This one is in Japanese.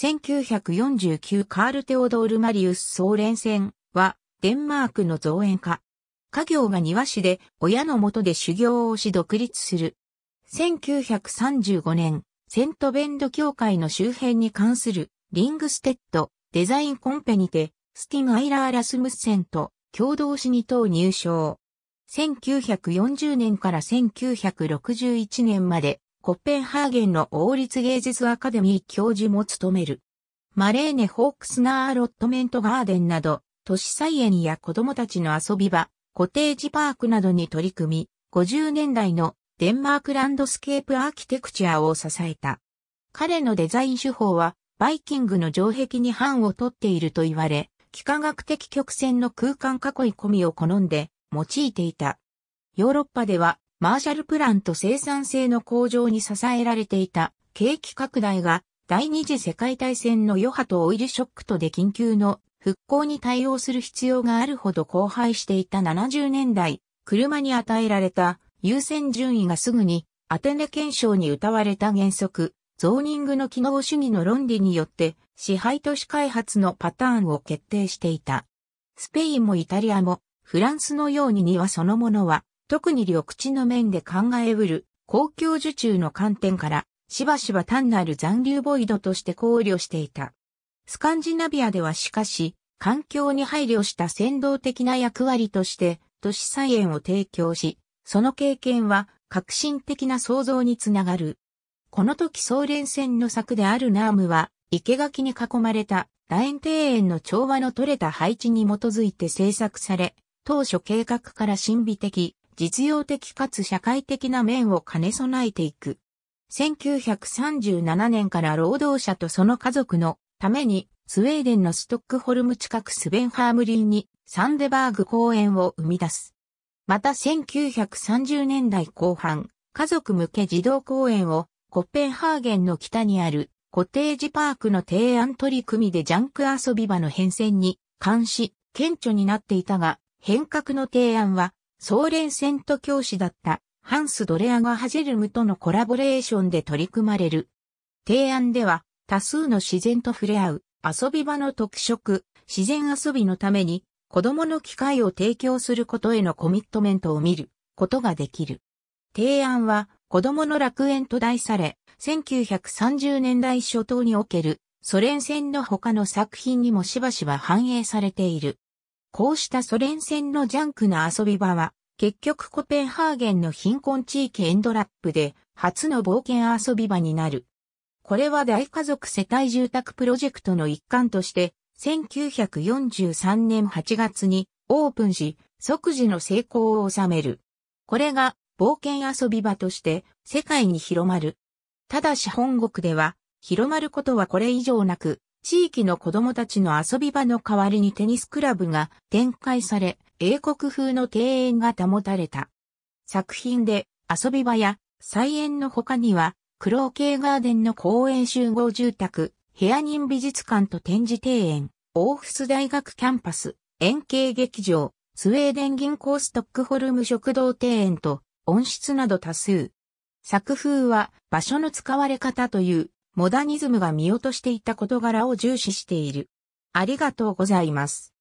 1949カール・テオドール・マリウス総連戦は、デンマークの造園家。家業が庭師で、親のもとで修行をし独立する。1935年、セントベンド協会の周辺に関する、リングステッド、デザインコンペにて、スティン・アイラー・ラスムッセンと共同しに等入賞。1940年から1961年までコッペンハーゲンの王立芸術アカデミー教授も務める。マレーネ・ホークスナー・アロットメント・ガーデンなど、都市菜園や子供たちの遊び場、コテージパークなどに取り組み、50年代のデンマークランドスケープアーキテクチャを支えた。彼のデザイン手法は、バイキングの城壁に版を取っていると言われ、幾何学的曲線の空間囲い込みを好んで用いていた。ヨーロッパではマーシャルプランと生産性の向上に支えられていた景気拡大が第二次世界大戦の余波とオイルショックとで緊急の復興に対応する必要があるほど荒廃していた70年代、車に与えられた優先順位がすぐにアテネ憲章に謳われた原則、ゾーニングの機能主義の論理によって支配都市開発のパターンを決定していた。スペインもイタリアもフランスのように庭そのものは特に緑地の面で考えうる公共受注の観点から、しばしば単なる残留ボイドとして考慮していた。スカンジナビアではしかし、環境に配慮した先導的な役割として、都市菜園を提供し、その経験は革新的な創造につながる。この時総連戦の策であるナームは、生垣に囲まれた楕円庭園の調和の取れた配置に基づいて制作され、当初計画から神秘的、実用的かつ社会的な面を兼ね備えていく。1937年から労働者とその家族のためにスウェーデンのストックホルム近くスベンハームリーにサンデバーグ公園を生み出す。また1930年代後半、家族向け児童公園をコッペンハーゲンの北にあるコテージパークの提案取り組みでジャンク遊び場の変遷に関し、顕著になっていたが、変革の提案は総連戦と教師だったハンス・ドレアガ・ハジェルムとのコラボレーションで取り組まれる。提案では多数の自然と触れ合う遊び場の特色、自然遊びのために子供の機会を提供することへのコミットメントを見ることができる。提案は子供の楽園と題され、1930年代初頭におけるソ連戦の他の作品にもしばしば反映されている。こうしたソ連戦のジャンクな遊び場は、結局コペンハーゲンの貧困地域エンドラップで初の冒険遊び場になる。これは大家族世帯住宅プロジェクトの一環として、1943年8月にオープンし、即時の成功を収める。これが冒険遊び場として世界に広まる。ただし本国では広まることはこれ以上なく、地域の子供たちの遊び場の代わりにテニスクラブが展開され、英国風の庭園が保たれた。作品で遊び場や菜園の他には、クローケーガーデンの公園集合住宅、ヘア人美術館と展示庭園、オーフス大学キャンパス、円形劇場、スウェーデン銀行ストックホルム食堂庭園と、温室など多数。作風は場所の使われ方というモダニズムが見落としていた事柄を重視している。ありがとうございます。